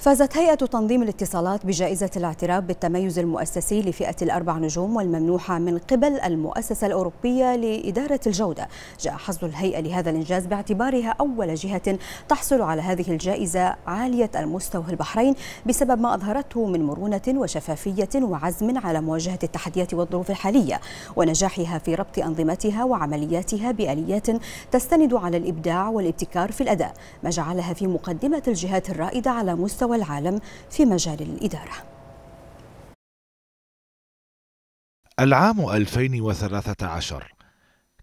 فازت هيئة تنظيم الاتصالات بجائزة الاعتراف بالتميز المؤسسي لفئة الأربع نجوم والممنوحة من قبل المؤسسة الأوروبية لإدارة الجودة جاء حظ الهيئة لهذا الإنجاز باعتبارها أول جهة تحصل على هذه الجائزة عالية المستوى البحرين بسبب ما أظهرته من مرونة وشفافية وعزم على مواجهة التحديات والظروف الحالية ونجاحها في ربط أنظمتها وعملياتها بآليات تستند على الإبداع والابتكار في الأداء ما جعلها في مقدمة الجهات الرائدة على مستوى مستوى العالم في مجال الإدارة العام 2013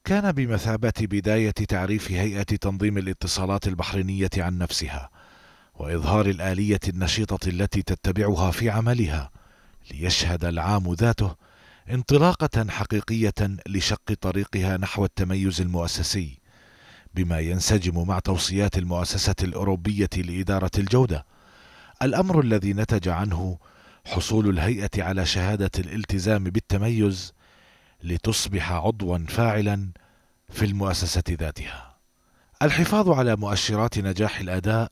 كان بمثابة بداية تعريف هيئة تنظيم الاتصالات البحرينية عن نفسها وإظهار الآلية النشيطة التي تتبعها في عملها ليشهد العام ذاته انطلاقة حقيقية لشق طريقها نحو التميز المؤسسي بما ينسجم مع توصيات المؤسسة الأوروبية لإدارة الجودة الامر الذي نتج عنه حصول الهيئه على شهاده الالتزام بالتميز لتصبح عضوا فاعلا في المؤسسه ذاتها الحفاظ على مؤشرات نجاح الاداء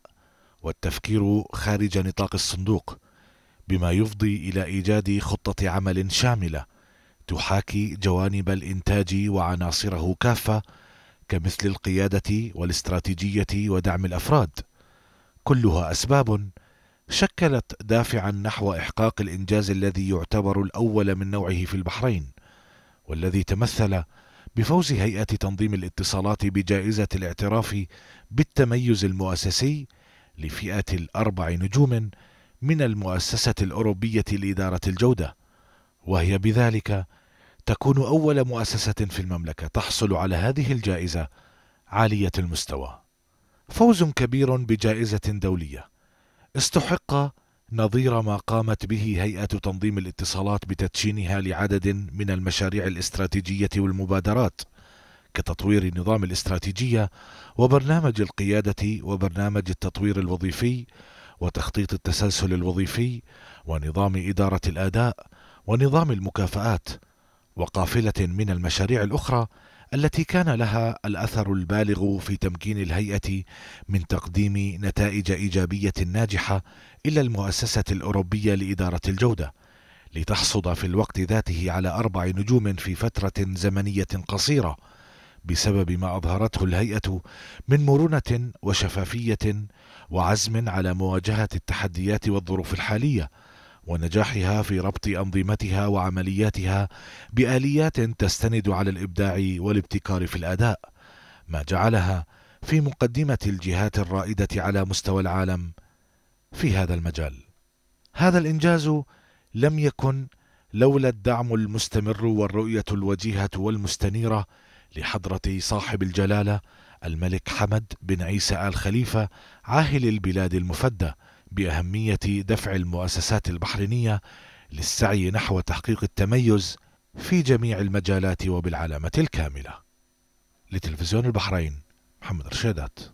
والتفكير خارج نطاق الصندوق بما يفضي الى ايجاد خطه عمل شامله تحاكي جوانب الانتاج وعناصره كافه كمثل القياده والاستراتيجيه ودعم الافراد كلها اسباب شكلت دافعا نحو إحقاق الإنجاز الذي يعتبر الأول من نوعه في البحرين والذي تمثل بفوز هيئة تنظيم الاتصالات بجائزة الاعتراف بالتميز المؤسسي لفئة الأربع نجوم من المؤسسة الأوروبية لإدارة الجودة وهي بذلك تكون أول مؤسسة في المملكة تحصل على هذه الجائزة عالية المستوى فوز كبير بجائزة دولية استحق نظير ما قامت به هيئة تنظيم الاتصالات بتدشينها لعدد من المشاريع الاستراتيجية والمبادرات كتطوير نظام الاستراتيجية وبرنامج القيادة وبرنامج التطوير الوظيفي وتخطيط التسلسل الوظيفي ونظام إدارة الأداء ونظام المكافآت وقافلة من المشاريع الأخرى التي كان لها الاثر البالغ في تمكين الهيئه من تقديم نتائج ايجابيه ناجحه الى المؤسسه الاوروبيه لاداره الجوده لتحصد في الوقت ذاته على اربع نجوم في فتره زمنيه قصيره بسبب ما اظهرته الهيئه من مرونه وشفافيه وعزم على مواجهه التحديات والظروف الحاليه ونجاحها في ربط أنظمتها وعملياتها بآليات تستند على الإبداع والابتكار في الأداء ما جعلها في مقدمة الجهات الرائدة على مستوى العالم في هذا المجال هذا الإنجاز لم يكن لولا الدعم المستمر والرؤية الوجيهة والمستنيرة لحضرة صاحب الجلالة الملك حمد بن عيسى آل خليفة عاهل البلاد المفدى باهميه دفع المؤسسات البحرينيه للسعي نحو تحقيق التميز في جميع المجالات وبالعلامه الكامله لتلفزيون البحرين محمد رشيدات